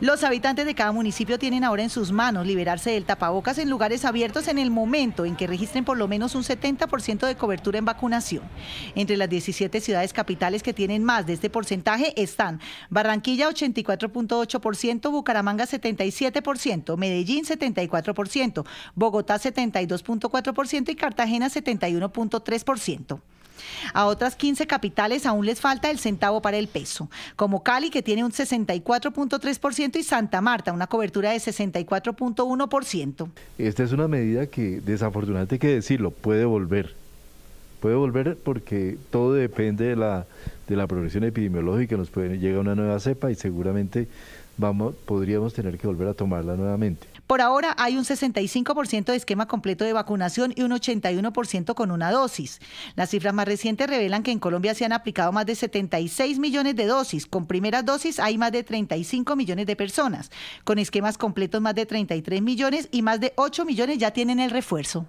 Los habitantes de cada municipio tienen ahora en sus manos liberarse del tapabocas en lugares abiertos en el momento en que registren por lo menos un 70% de cobertura en vacunación. Entre las 17 ciudades capitales que tienen más de este porcentaje están Barranquilla 84.8%, Bucaramanga 77%, Medellín 74%, Bogotá 72.4% y Cartagena 71.3%. A otras 15 capitales aún les falta el centavo para el peso, como Cali, que tiene un 64.3%, y Santa Marta, una cobertura de 64.1%. Esta es una medida que, desafortunadamente, hay que decirlo, puede volver. Puede volver porque todo depende de la, de la progresión epidemiológica. Nos puede llegar una nueva cepa y seguramente vamos, podríamos tener que volver a tomarla nuevamente. Por ahora hay un 65% de esquema completo de vacunación y un 81% con una dosis. Las cifras más recientes revelan que en Colombia se han aplicado más de 76 millones de dosis. Con primeras dosis hay más de 35 millones de personas. Con esquemas completos más de 33 millones y más de 8 millones ya tienen el refuerzo.